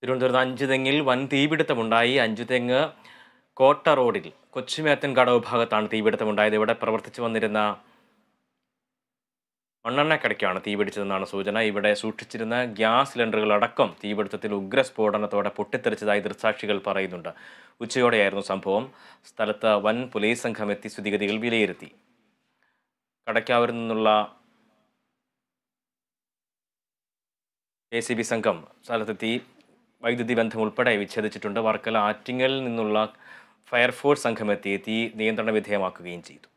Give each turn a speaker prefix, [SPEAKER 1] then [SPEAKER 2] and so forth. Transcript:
[SPEAKER 1] തിരുവനന്തപുരത്ത് അഞ്ചു തെങ്ങിൽ വൻ തീപിടുത്തമുണ്ടായി അഞ്ചു തെങ്ങ് കോട്ട റോഡിൽ കൊച്ചുമേത്തൻ കടവ് ഭാഗത്താണ് തീപിടുത്തമുണ്ടായത് ഇവിടെ പ്രവർത്തിച്ചു വന്നിരുന്ന മണ്ണെണ്ണക്കടയ്ക്കാണ് തീപിടിച്ചതെന്നാണ് സൂചന ഇവിടെ സൂക്ഷിച്ചിരുന്ന ഗ്യാസ് സിലിണ്ടറുകളടക്കം തീപിടുത്തത്തിൽ ഉഗ്ര സ്ഫോടനത്തോടെ പൊട്ടിത്തെറിച്ചതായി ദൃക്സാക്ഷികൾ പറയുന്നുണ്ട് ഉച്ചയോടെയായിരുന്നു സംഭവം സ്ഥലത്ത് വൻ പോലീസ് സംഘം എത്തി സ്ഥിതിഗതികൾ വിലയിരുത്തി കടയ്ക്കാവരിൽ നിന്നുള്ള എ സി ബി സംഘം സ്ഥലത്തെത്തി വൈദ്യുതി ബന്ധം ഉൾപ്പെടെ വിച്ഛേദിച്ചിട്ടുണ്ട് വർക്കല ആറ്റിങ്ങലിൽ നിന്നുള്ള ഫയർഫോഴ്സ് സംഘമെത്തി തീ നിയന്ത്രണ വിധേയമാക്കുകയും ചെയ്തു